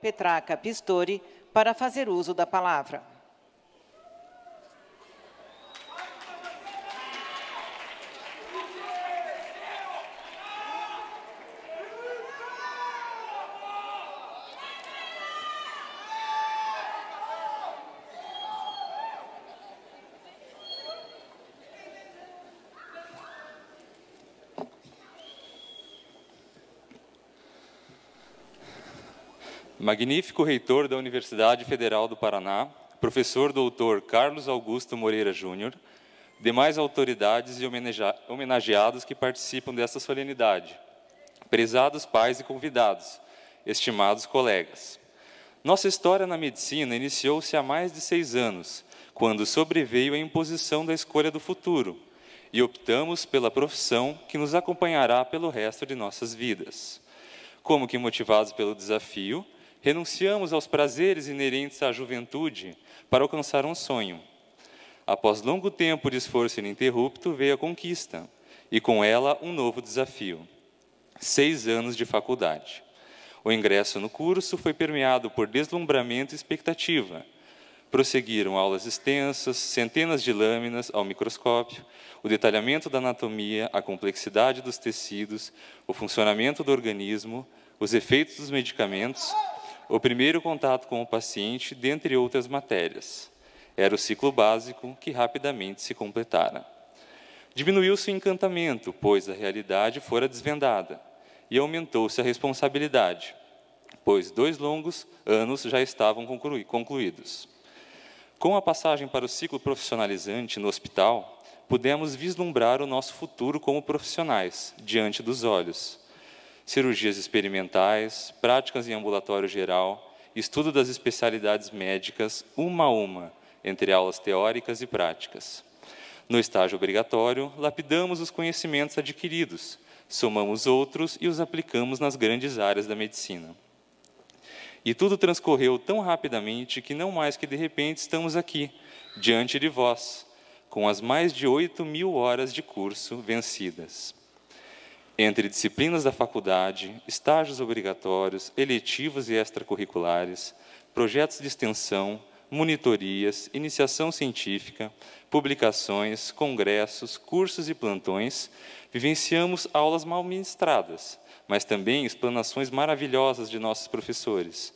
Petraca Pistori para fazer uso da palavra. magnífico reitor da Universidade Federal do Paraná, professor doutor Carlos Augusto Moreira Júnior, demais autoridades e homenageados que participam desta solenidade, prezados pais e convidados, estimados colegas. Nossa história na medicina iniciou-se há mais de seis anos, quando sobreveio a imposição da escolha do futuro e optamos pela profissão que nos acompanhará pelo resto de nossas vidas. Como que motivados pelo desafio, renunciamos aos prazeres inerentes à juventude para alcançar um sonho. Após longo tempo de esforço ininterrupto, veio a conquista e com ela um novo desafio: seis anos de faculdade. O ingresso no curso foi permeado por deslumbramento e expectativa. Prosseguiram aulas extensas, centenas de lâminas ao microscópio, o detalhamento da anatomia, a complexidade dos tecidos, o funcionamento do organismo, os efeitos dos medicamentos, o primeiro contato com o paciente, dentre outras matérias. Era o ciclo básico que rapidamente se completara. Diminuiu-se o encantamento, pois a realidade fora desvendada, e aumentou-se a responsabilidade, pois dois longos anos já estavam concluídos. Com a passagem para o ciclo profissionalizante no hospital, pudemos vislumbrar o nosso futuro como profissionais, diante dos olhos cirurgias experimentais, práticas em ambulatório geral, estudo das especialidades médicas, uma a uma, entre aulas teóricas e práticas. No estágio obrigatório, lapidamos os conhecimentos adquiridos, somamos outros e os aplicamos nas grandes áreas da medicina. E tudo transcorreu tão rapidamente que não mais que de repente estamos aqui, diante de vós, com as mais de 8 mil horas de curso vencidas entre disciplinas da faculdade, estágios obrigatórios, eletivos e extracurriculares, projetos de extensão, monitorias, iniciação científica, publicações, congressos, cursos e plantões, vivenciamos aulas mal ministradas, mas também explanações maravilhosas de nossos professores,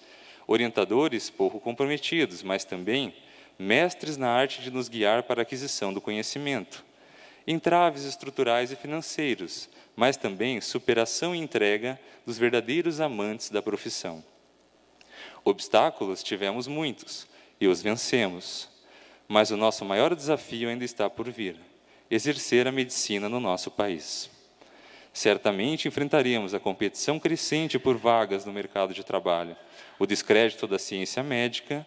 orientadores pouco comprometidos, mas também mestres na arte de nos guiar para a aquisição do conhecimento, entraves estruturais e financeiros, mas também superação e entrega dos verdadeiros amantes da profissão. Obstáculos tivemos muitos e os vencemos, mas o nosso maior desafio ainda está por vir exercer a medicina no nosso país. Certamente enfrentaremos a competição crescente por vagas no mercado de trabalho, o descrédito da ciência médica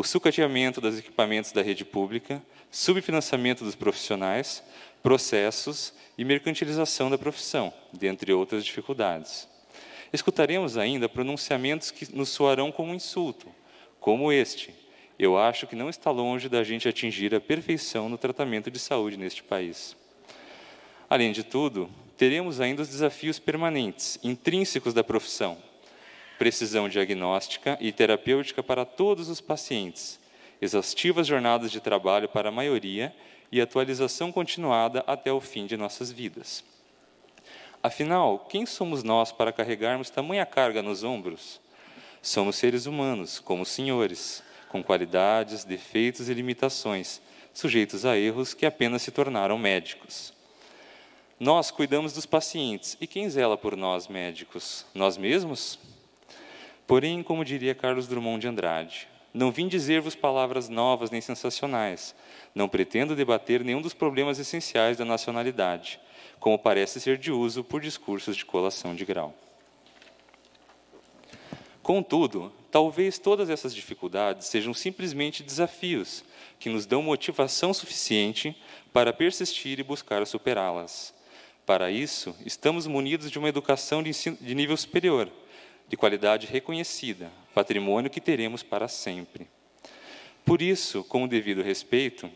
o sucateamento dos equipamentos da rede pública, subfinanciamento dos profissionais, processos e mercantilização da profissão, dentre outras dificuldades. Escutaremos ainda pronunciamentos que nos soarão como insulto, como este. Eu acho que não está longe da gente atingir a perfeição no tratamento de saúde neste país. Além de tudo, teremos ainda os desafios permanentes, intrínsecos da profissão, precisão diagnóstica e terapêutica para todos os pacientes, exaustivas jornadas de trabalho para a maioria e atualização continuada até o fim de nossas vidas. Afinal, quem somos nós para carregarmos tamanha carga nos ombros? Somos seres humanos, como os senhores, com qualidades, defeitos e limitações, sujeitos a erros que apenas se tornaram médicos. Nós cuidamos dos pacientes, e quem zela por nós, médicos? Nós mesmos? Porém, como diria Carlos Drummond de Andrade, não vim dizer-vos palavras novas nem sensacionais. Não pretendo debater nenhum dos problemas essenciais da nacionalidade, como parece ser de uso por discursos de colação de grau. Contudo, talvez todas essas dificuldades sejam simplesmente desafios que nos dão motivação suficiente para persistir e buscar superá-las. Para isso, estamos munidos de uma educação de, ensino, de nível superior de qualidade reconhecida, patrimônio que teremos para sempre. Por isso, com o devido respeito,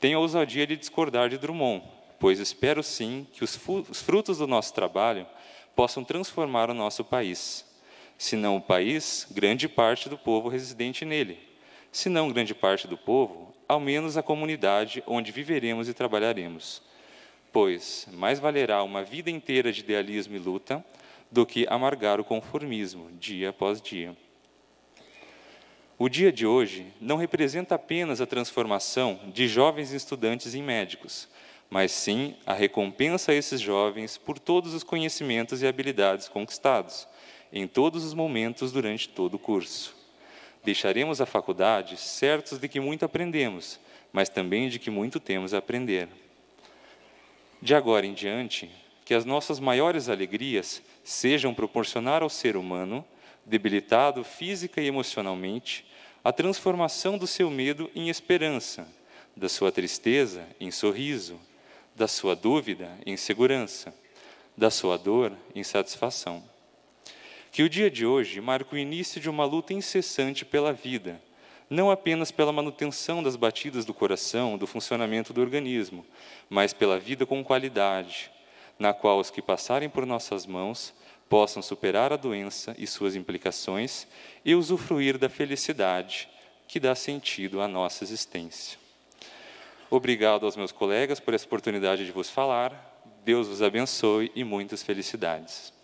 tenho a ousadia de discordar de Drummond, pois espero sim que os frutos do nosso trabalho possam transformar o nosso país. Se não o país, grande parte do povo residente nele. Se não grande parte do povo, ao menos a comunidade onde viveremos e trabalharemos. Pois mais valerá uma vida inteira de idealismo e luta do que amargar o conformismo dia após dia. O dia de hoje não representa apenas a transformação de jovens estudantes em médicos, mas sim a recompensa a esses jovens por todos os conhecimentos e habilidades conquistados, em todos os momentos durante todo o curso. Deixaremos a faculdade certos de que muito aprendemos, mas também de que muito temos a aprender. De agora em diante, que as nossas maiores alegrias sejam proporcionar ao ser humano, debilitado física e emocionalmente, a transformação do seu medo em esperança, da sua tristeza em sorriso, da sua dúvida em segurança, da sua dor em satisfação. Que o dia de hoje marque o início de uma luta incessante pela vida, não apenas pela manutenção das batidas do coração, do funcionamento do organismo, mas pela vida com qualidade, na qual os que passarem por nossas mãos possam superar a doença e suas implicações e usufruir da felicidade que dá sentido à nossa existência. Obrigado aos meus colegas por essa oportunidade de vos falar. Deus vos abençoe e muitas felicidades.